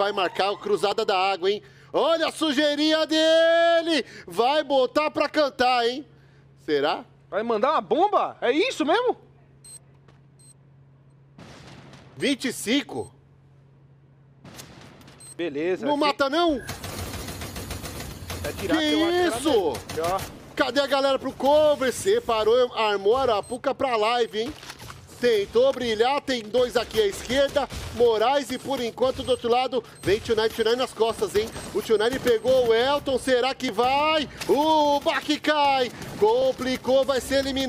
vai marcar o Cruzada da Água, hein? Olha a sujeirinha dele! Vai botar pra cantar, hein? Será? Vai mandar uma bomba? É isso mesmo? 25. Beleza. Não é mata, não? É tirar, que isso? É Cadê a galera pro cover? Separou, armou a arapuca pra live, hein? Tentou brilhar, tem dois aqui à esquerda. Moraes e por enquanto do outro lado vem Tunani, Tunani nas costas, hein? O Tunani pegou o Elton, será que vai? O baque cai, complicou, vai ser eliminado.